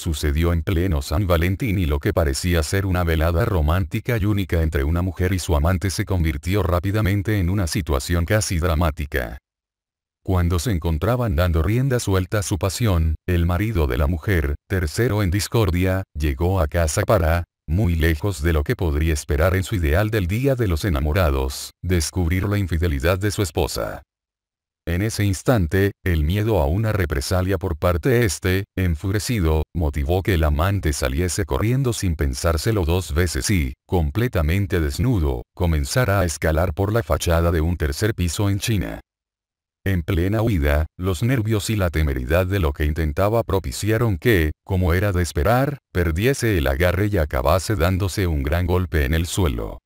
Sucedió en pleno San Valentín y lo que parecía ser una velada romántica y única entre una mujer y su amante se convirtió rápidamente en una situación casi dramática. Cuando se encontraban dando rienda suelta a su pasión, el marido de la mujer, tercero en discordia, llegó a casa para, muy lejos de lo que podría esperar en su ideal del día de los enamorados, descubrir la infidelidad de su esposa en ese instante, el miedo a una represalia por parte este, enfurecido, motivó que el amante saliese corriendo sin pensárselo dos veces y, completamente desnudo, comenzara a escalar por la fachada de un tercer piso en China. En plena huida, los nervios y la temeridad de lo que intentaba propiciaron que, como era de esperar, perdiese el agarre y acabase dándose un gran golpe en el suelo.